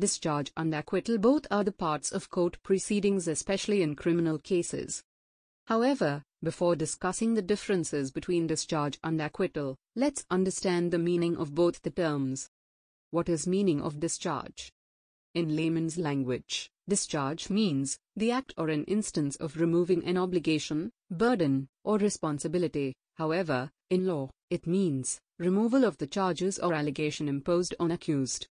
discharge and acquittal both are the parts of court proceedings especially in criminal cases. However, before discussing the differences between discharge and acquittal, let's understand the meaning of both the terms. What is meaning of discharge? In layman's language, discharge means the act or an instance of removing an obligation, burden, or responsibility. However, in law, it means removal of the charges or allegation imposed on accused.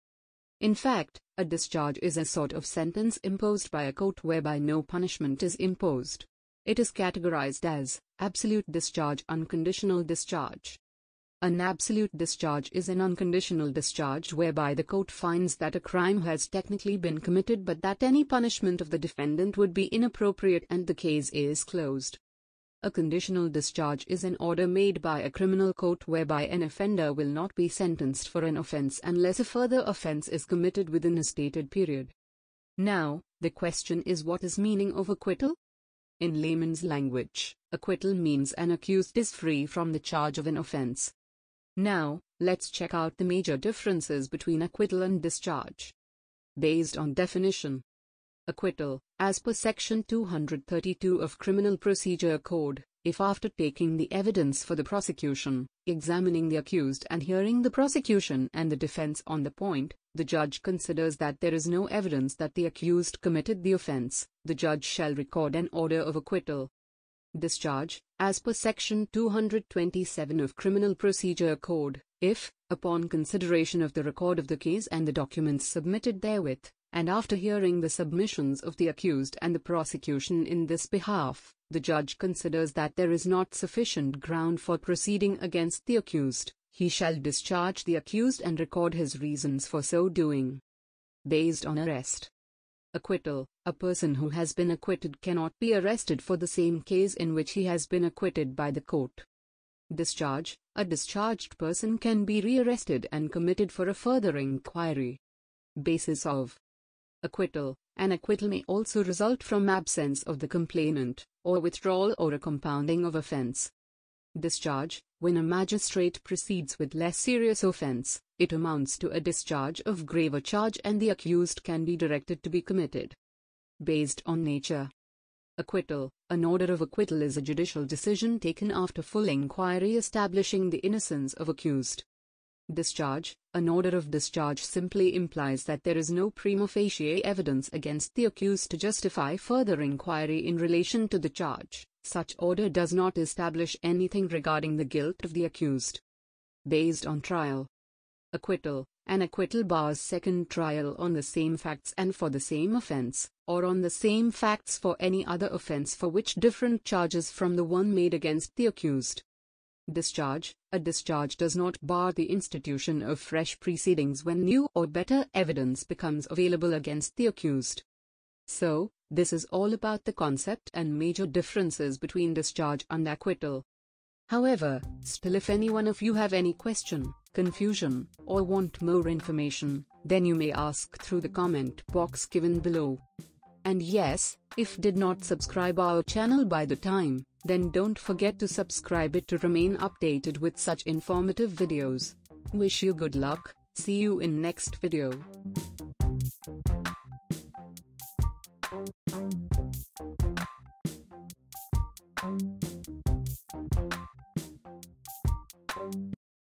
In fact, a discharge is a sort of sentence imposed by a court whereby no punishment is imposed. It is categorized as absolute discharge, unconditional discharge. An absolute discharge is an unconditional discharge whereby the court finds that a crime has technically been committed but that any punishment of the defendant would be inappropriate and the case is closed. A conditional discharge is an order made by a criminal court whereby an offender will not be sentenced for an offense unless a further offense is committed within a stated period. Now, the question is what is meaning of acquittal? In layman's language, acquittal means an accused is free from the charge of an offense. Now, let's check out the major differences between acquittal and discharge. Based on definition, acquittal, as per Section 232 of Criminal Procedure Code, if after taking the evidence for the prosecution, examining the accused and hearing the prosecution and the defense on the point, the judge considers that there is no evidence that the accused committed the offense, the judge shall record an order of acquittal. Discharge, as per Section 227 of Criminal Procedure Code, if, upon consideration of the record of the case and the documents submitted therewith, and after hearing the submissions of the accused and the prosecution in this behalf, the judge considers that there is not sufficient ground for proceeding against the accused, he shall discharge the accused and record his reasons for so doing. Based on arrest. Acquittal A person who has been acquitted cannot be arrested for the same case in which he has been acquitted by the court. Discharge A discharged person can be rearrested and committed for a further inquiry. Basis of Acquittal An acquittal may also result from absence of the complainant, or withdrawal or a compounding of offense. Discharge When a magistrate proceeds with less serious offense, it amounts to a discharge of graver charge and the accused can be directed to be committed. Based on nature. Acquittal An order of acquittal is a judicial decision taken after full inquiry establishing the innocence of accused. Discharge An order of discharge simply implies that there is no prima facie evidence against the accused to justify further inquiry in relation to the charge. Such order does not establish anything regarding the guilt of the accused. Based on trial, acquittal, an acquittal bars second trial on the same facts and for the same offense, or on the same facts for any other offense for which different charges from the one made against the accused. Discharge A discharge does not bar the institution of fresh proceedings when new or better evidence becomes available against the accused. So, this is all about the concept and major differences between discharge and acquittal. However, still if any one of you have any question, confusion, or want more information, then you may ask through the comment box given below. And yes, if did not subscribe our channel by the time, then don't forget to subscribe it to remain updated with such informative videos. Wish you good luck, see you in next video.